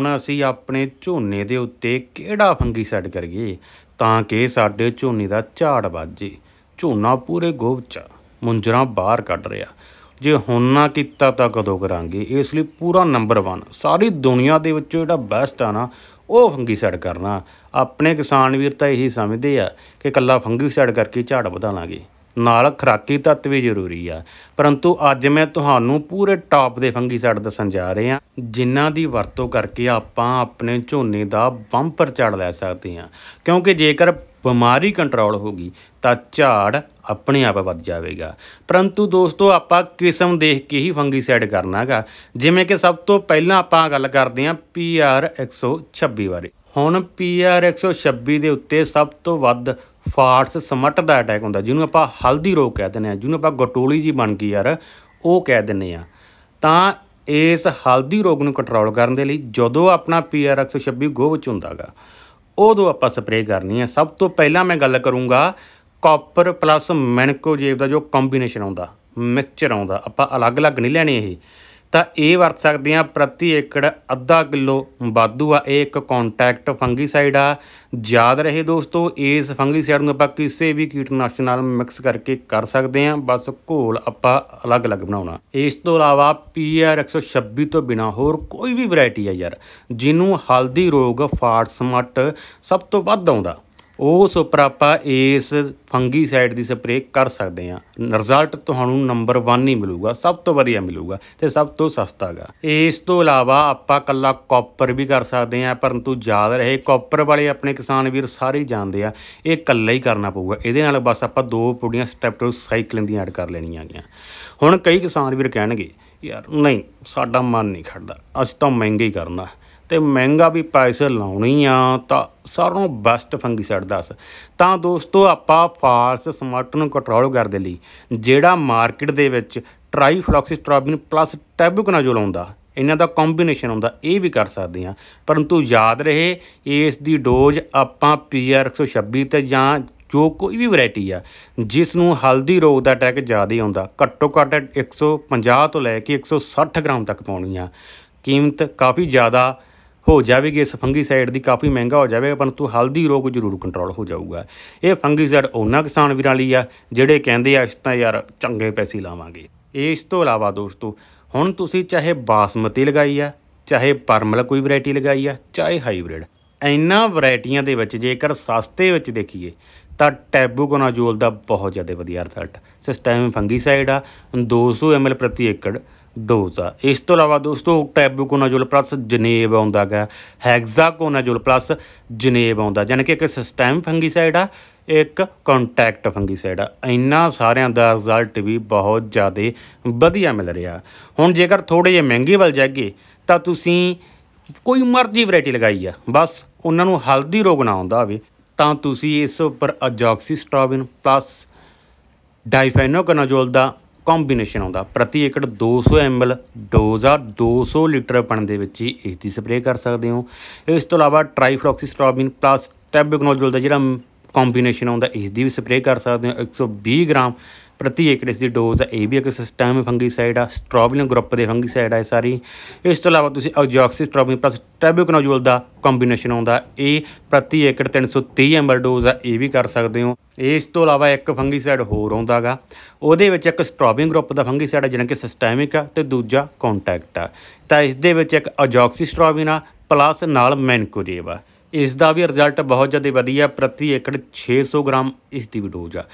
ਹੁਣ ਅਸੀਂ ਆਪਣੇ ਝੋਨੇ ਦੇ ਉੱਤੇ ਕਿਹੜਾ ਫੰਗੀ ਸੈਟ ਕਰੀਏ ਤਾਂ ਕਿ ਸਾਡੇ ਝੋਨੇ ਦਾ ਝਾੜ ਵਾਜੇ ਝੋਨਾ ਪੂਰੇ ਗੋਬਚਾ ਮੁੰਜਰਾ ਬਾਹਰ ਕੱਢ ਰਿਆ ਜੇ ਹੁਣ ਨਾ ਕੀਤਾ ਤਾਂ ਕਦੋਂ ਕਰਾਂਗੇ ਇਸ ਲਈ ਪੂਰਾ ਨੰਬਰ 1 ਸਾਰੀ ਦੁਨੀਆ ਦੇ ਵਿੱਚੋਂ ਜਿਹੜਾ ਬੈਸਟ ਆ ਨਾ ਉਹ ਫੰਗੀ ਸੈਟ ਕਰਨਾ ਆਪਣੇ ਕਿਸਾਨ ਵੀਰ ਤਾਂ ਇਹੀ ਸਮਝਦੇ ਆ ਕਿ ਕੱਲਾ ਸੈਟ ਕਰਕੇ ਝਾੜ ਵਧਾ ਲਾਂਗੇ ਨਾਲ ਖਰਾਕੀ ਤੱਤ ਵੀ ਜ਼ਰੂਰੀ ਆ ਪਰੰਤੂ ਅੱਜ ਮੈਂ ਤੁਹਾਨੂੰ ਪੂਰੇ ਟਾਪ ਦੇ ਫੰਗੀਸਾਈਡ ਦੱਸਣ ਜਾ ਰਹੇ ਜਿਨ੍ਹਾਂ ਦੀ ਵਰਤੋਂ ਕਰਕੇ ਆਪਾਂ ਆਪਣੇ ਝੋਨੇ ਦਾ ਬੰਪਰ ਚੜ ਲੈ ਸਕਦੇ ਹਾਂ ਕਿਉਂਕਿ ਜੇਕਰ ਬਿਮਾਰੀ ਕੰਟਰੋਲ ਹੋ ਗਈ ਤਾਂ ਝਾੜ ਆਪਣੇ ਆਪ ਵੱਧ ਜਾਵੇਗਾ ਪਰੰਤੂ ਦੋਸਤੋ ਆਪਾਂ ਕਿਸਮ ਦੇਖ ਕੇ ਹੀ ਫੰਗੀਸਾਈਡ ਕਰਨਾਗਾ ਜਿਵੇਂ ਕਿ ਸਭ ਤੋਂ ਪਹਿਲਾਂ ਆਪਾਂ ਗੱਲ ਕਰਦੇ ਹਾਂ ਪੀਆਰ 126 ਬਾਰੇ ਹੁਣ ਪੀਆਰ 126 ਦੇ ਉੱਤੇ ਸਭ ਤੋਂ ਵੱਧ ਫਾਟਸ ਸਮਟ ਦਾ ਅਟੈਕ ਹੁੰਦਾ ਜਿਹਨੂੰ ਆਪਾਂ ਹਲਦੀ ਰੋਗ ਕਹਿ ਦਿੰਦੇ ਆ ਜਿਹਨੂੰ ਆਪਾਂ ਗਟੋਲੀ ਜੀ ਬਣ ਗਈ ਯਾਰ ਉਹ ਕਹਿ ਦਿੰਦੇ ਆ ਤਾਂ ਇਸ ਹਲਦੀ ਰੋਗ ਨੂੰ ਕੰਟਰੋਲ ਕਰਨ ਦੇ ਲਈ ਜਦੋਂ ਆਪਣਾ ਪੀਆਰ 126 ਗੋਵ ਵਿੱਚ ਹੁੰਦਾਗਾ ਉਦੋਂ ਆਪਾਂ ਸਪਰੇਅ ਕਰਨੀ ਹੈ ਸਭ ਤੋਂ ਪਹਿਲਾਂ ਮੈਂ ਗੱਲ ਕਰੂੰਗਾ ਕਾਪਰ ਪਲੱਸ ਜੇਬ ਦਾ ਜੋ ਕੰਬੀਨੇਸ਼ਨ ਆਉਂਦਾ ਮਿਕਸਚਰ ਆਉਂਦਾ ਆਪਾਂ ਅਲੱਗ-ਅਲੱਗ ਨਹੀਂ ਲੈਣੇ ਇਹ ਤਾਂ ਇਹ ਵਰਤ ਸਕਦੇ ਆ ਪ੍ਰਤੀ ਏਕੜ ਅੱਧਾ ਕਿਲੋ ਵਾਧੂ ਆ ਇਹ ਇੱਕ ਕੰਟੈਕਟ ਫੰਗੀਸਾਈਡ ਆ ਯਾਦ ਰਹੇ ਦੋਸਤੋ ਇਸ ਫੰਗੀਸਾਈਡ ਨੂੰ ਆਪਾਂ ਕਿਸੇ ਵੀ ਕੀਟਨਾਸ਼ਕ ਨਾਲ ਮਿਕਸ ਕਰਕੇ ਕਰ ਸਕਦੇ ਆ ਬਸ ਘੋਲ ਆਪਾਂ ਅਲੱਗ-ਅਲੱਗ ਬਣਾਉਣਾ ਇਸ ਤੋਂ ਇਲਾਵਾ ਪੀਆਰ 126 ਤੋਂ ਬਿਨਾ ਹੋਰ ਕੋਈ ਵੀ ਵੈਰਾਈਟੀ ਆ ਯਾਰ ਜਿਹਨੂੰ ਹਲਦੀ ਰੋਗ ਸਮਟ ਸਭ ਤੋਂ ਵੱਧ ਆਉਂਦਾ ਉਸ ਉੱਪਰ ਆਪਾਂ ਇਸ ਫੰਗੀਸਾਈਡ ਦੀ ਸਪਰੇਅ ਕਰ ਸਕਦੇ ਆ ਰਿਜ਼ਲਟ ਤੁਹਾਨੂੰ ਨੰਬਰ 1 ਹੀ ਮਿਲੂਗਾ ਸਭ ਤੋਂ ਵਧੀਆ ਮਿਲੂਗਾ ਤੇ ਸਭ ਤੋਂ ਸਸਤਾਗਾ ਇਸ ਤੋਂ ਇਲਾਵਾ ਆਪਾਂ ਕੱਲਾ ਕਾਪਰ ਵੀ ਕਰ ਸਕਦੇ ਆ ਪਰੰਤੂ ਯਾਦ ਰਹੇ ਕਾਪਰ ਵਾਲੇ ਆਪਣੇ ਕਿਸਾਨ ਵੀਰ ਸਾਰੇ ਜਾਣਦੇ ਆ ਇਹ ਕੱਲਾ ਹੀ ਕਰਨਾ ਪਊਗਾ ਇਹਦੇ ਨਾਲ ਬਸ ਆਪਾਂ ਦੋ ਪੁੜੀਆਂ ਸਾਈਕਲਿੰਗ ਦੀ ਐਡ ਕਰ ਲੈਣੀਆਂ ਗਿਆ ਹੁਣ ਕਈ ਕਿਸਾਨ ਵੀਰ ਕਹਿਣਗੇ ਯਾਰ ਨਹੀਂ ਸਾਡਾ ਮਨ ਨਹੀਂ ਖੜਦਾ ਅਸੀਂ ਤਾਂ ਮਹਿੰਗੇ ਹੀ ਕਰਨਾ ਤੇ ਮਹਿੰਗਾ ਵੀ ਪੈਸੇ ਲਾਉਣੀ ਆ ਤਾਂ ਸਾਰੋਂ ਬੈਸਟ ਫੰਗੀਸਾਈਡ ਦੱਸ ਤਾਂ ਦੋਸਤੋ ਆਪਾਂ ਫਾਲਸ ਸਮਾਰਟ ਨੂੰ ਕੰਟਰੋਲ ਕਰਦੇ ਦੇ ਲਈ ਜਿਹੜਾ ਮਾਰਕੀਟ ਦੇ ਵਿੱਚ ਟ੍ਰਾਈਫਲੋਕਸਿਸਟ੍ਰੋਬਿਨ ਪਲੱਸ ਟੈਬੂਕਨਾਜ਼ੋਲ ਆਉਂਦਾ ਇਹਨਾਂ ਦਾ ਕੰਬੀਨੇਸ਼ਨ ਹੁੰਦਾ ਇਹ ਵੀ ਕਰ ਸਕਦੇ ਆ ਪਰੰਤੂ ਯਾਦ ਰਹੇ ਇਸ ਦੀ ਡੋਜ਼ ਆਪਾਂ ਪੀਆਰ 126 ਤੇ ਜਾਂ ਜੋ ਕੋਈ ਵੀ ਵੈਰਾਈਟੀ ਆ ਜਿਸ ਨੂੰ ਹਲਦੀ ਰੋਗ ਦਾ ਅਟੈਕ ਜ਼ਿਆਦਾ ਆਉਂਦਾ ਘੱਟੋ ਘੱਟ 150 ਤੋਂ ਲੈ ਕੇ 160 ਗ੍ਰਾਮ ਤੱਕ ਪਾਉਣੀ ਆ ਕੀਮਤ ਕਾਫੀ ਜ਼ਿਆਦਾ ਹੋ ਜਾਵੇਗੀ ਇਸ ਫੰਗੀਸਾਈਡ ਦੀ ਕਾਫੀ ਮਹਿੰਗਾ ਹੋ ਜਾਵੇਗਾ ਪਰ ਤੂੰ ਹਲਦੀ ਰੋਗ ਜ਼ਰੂਰ ਕੰਟਰੋਲ ਹੋ ਜਾਊਗਾ ਇਹ ਫੰਗੀਸਾਈਡ ਉਹਨਾਂ ਕਿਸਾਨ ਵੀਰਾਂ ਲਈ ਆ ਜਿਹੜੇ ਕਹਿੰਦੇ ਆ ਤਾਂ ਯਾਰ ਚੰਗੇ ਪੈਸੇ ਲਾਵਾਂਗੇ ਇਸ ਤੋਂ ਇਲਾਵਾ ਦੋਸਤੋ ਹੁਣ ਤੁਸੀਂ ਚਾਹੇ ਬਾਸਮਤੀ ਲਗਾਈ ਆ ਚਾਹੇ ਪਰਮਲ ਕੋਈ ਵੈਰਾਈਟੀ ਲਗਾਈ ਆ ਚਾਹੇ ਹਾਈਬ੍ਰਿਡ ਇੰਨਾ ਵੈਰਾਈਟੀਆਂ ਦੇ ਵਿੱਚ ਜੇਕਰ ਸਸਤੇ ਵਿੱਚ ਦੇਖੀਏ ਤਾਂ ਟੈਬੂਕੋਨਾਜੋਲ ਦਾ ਬਹੁਤ ਜ਼ਿਆਦਾ ਵਧੀਆ ਰਿਜ਼ਲਟ ਸਿਸਟਮ ਫੰਗੀਸਾਈਡ ਆ 200 ml ਪ੍ਰਤੀ ਏਕੜ ਡੋਜ਼ਾ ਇਸ ਤੋਂ ਇਲਾਵਾ ਦੋਸਤੋ ਟੈਬੂਕੋਨਾਜ਼ੋਲ ਪਲੱਸ ਜਨੇਬ ਆਉਂਦਾ ਹੈ ਹੈਗਜ਼ਾਕੋਨਾਜ਼ੋਲ ਪਲੱਸ ਜਨੇਬ ਆਉਂਦਾ ਯਾਨੀ ਕਿ ਇੱਕ ਸਿਸਟਮ ਫੰਗੀਸਾਈਡ ਆ ਇੱਕ ਕੰਟੈਕਟ ਫੰਗੀਸਾਈਡ ਆ ਇੰਨਾ ਸਾਰਿਆਂ ਦਾ ਰਿਜ਼ਲਟ ਵੀ ਬਹੁਤ ਜ਼ਿਆਦਾ ਵਧੀਆ ਮਿਲ ਰਿਹਾ ਹੁਣ ਜੇਕਰ ਥੋੜੇ ਜਿਹਾ ਮਹਿੰਗੇ ਵੱਲ ਜਾਈਏ ਤਾਂ ਤੁਸੀਂ ਕੋਈ ਮਰਜ਼ੀ ਵੈਰਾਈਟੀ ਲਗਾਈ ਆ ਬਸ ਉਹਨਾਂ ਨੂੰ ਹਲਦੀ ਰੋਗ ਨਾ ਆਉਂਦਾ ਹੋਵੇ ਤਾਂ ਤੁਸੀਂ ਇਸ ਉੱਪਰ ਸਟ੍ਰੋਬਿਨ ਪਲੱਸ ਡਾਈਫੈਨੋਕਨਾਜ਼ੋਲ ਦਾ ਕੰਬੀਨੇਸ਼ਨ ਆਉਂਦਾ ਪ੍ਰਤੀ ਏਕੜ 200 ਐਮਐਲ ਡੋਜ਼ ਆ 200 ਲੀਟਰ ਪਣ ਦੇ ਵਿੱਚ ਹੀ ਇਸ ਦੀ ਸਪਰੇਅ ਕਰ ਸਕਦੇ ਹੋ ਇਸ ਤੋਂ ਇਲਾਵਾ ਟ੍ਰਾਈਫਲੋਕਸੀਸਟ੍ਰਾਬਿਨ ਪਲੱਸ ਟੈਬਿਕਨੋਜੋਲ ਦਾ ਜਿਹੜਾ ਕੰਬੀਨੇਸ਼ਨ ਆਉਂਦਾ ਇਸ ਦੀ ਵੀ ਸਪਰੇਅ ਕਰ ਸਕਦੇ ਹੋ 120 ਗ੍ਰਾਮ ਪ੍ਰਤੀ ਏਕੜ ਇਸ ਦੀ ਡੋਜ਼ ਹੈ ਇਹ ਵੀ ਇੱਕ ਸਿਸਟਮ ਫੰਗੀਸਾਈਡ ਆ ਸਟ੍ਰੋਬਿਲਮ ਗਰੁੱਪ ਦੇ ਫੰਗੀਸਾਈਡ ਆ ਸਾਰੀ ਇਸ ਤੋਂ ਇਲਾਵਾ ਤੁਸੀਂ ਆਜੋਕਸਿਸ ਸਟ੍ਰੋਬਿਲਮ ਪਲਸ ਟ੍ਰੈਬਿਓਕਨਾਜ਼ੋਲ ਦਾ ਕੰਬੀਨੇਸ਼ਨ ਆਉਂਦਾ ਇਹ ਪ੍ਰਤੀ ਏਕੜ 330 ਐਮਐਲ ਡੋਜ਼ ਆ ਇਹ ਵੀ ਕਰ ਸਕਦੇ ਹੋ ਇਸ ਤੋਂ ਇਲਾਵਾ ਇੱਕ ਫੰਗੀਸਾਈਡ ਹੋਰ ਆਉਂਦਾਗਾ ਉਹਦੇ ਵਿੱਚ ਇੱਕ ਸਟ੍ਰੋਬਿੰਗ ਗਰੁੱਪ ਦਾ ਫੰਗੀਸਾਈਡ ਆ ਜਿਹੜਾ ਕਿ ਸਿਸਟੈਮਿਕ ਆ ਤੇ ਦੂਜਾ ਕੰਟੈਕਟ ਆ ਤਾਂ ਇਸ ਦੇ ਵਿੱਚ ਇੱਕ ਆਜੋਕਸਿਸ ਸਟ੍ਰੋਬਿਨ ਆ ਪਲੱਸ ਨਾਲ ਮੈਨਕੋਰੀਵਾ ਆ ਇਸ ਦਾ ਵੀ ਰਿਜ਼ਲਟ ਬਹੁਤ ਜ਼ਿਆਦਾ ਵਧੀਆ ਪ੍ਰਤੀ ਏਕੜ 600 ਗ੍ਰਾਮ ਇਸ ਦੀ ਡੋਜ਼ ਆ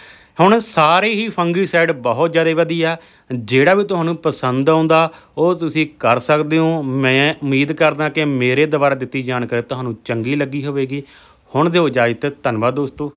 ਹੁਣ ਸਾਰੇ ਹੀ ਫੰਗੀਸਾਈਡ ਬਹੁਤ ਜ਼ਿਆਦਾ ਵਧੀਆ ਜਿਹੜਾ ਵੀ ਤੁਹਾਨੂੰ ਪਸੰਦ ਆਉਂਦਾ ਉਹ ਤੁਸੀਂ ਕਰ ਸਕਦੇ ਹੋ ਮੈਂ ਉਮੀਦ ਕਰਦਾ ਕਿ ਮੇਰੇ ਦੁਆਰਾ ਦਿੱਤੀ ਜਾਣਕਾਰੀ ਤੁਹਾਨੂੰ ਚੰਗੀ ਲੱਗੀ ਹੋਵੇਗੀ ਹੁਣ ਦਿਓ ਇਜਾਜ਼ਤ ਧੰਨਵਾਦ ਦੋਸਤੋ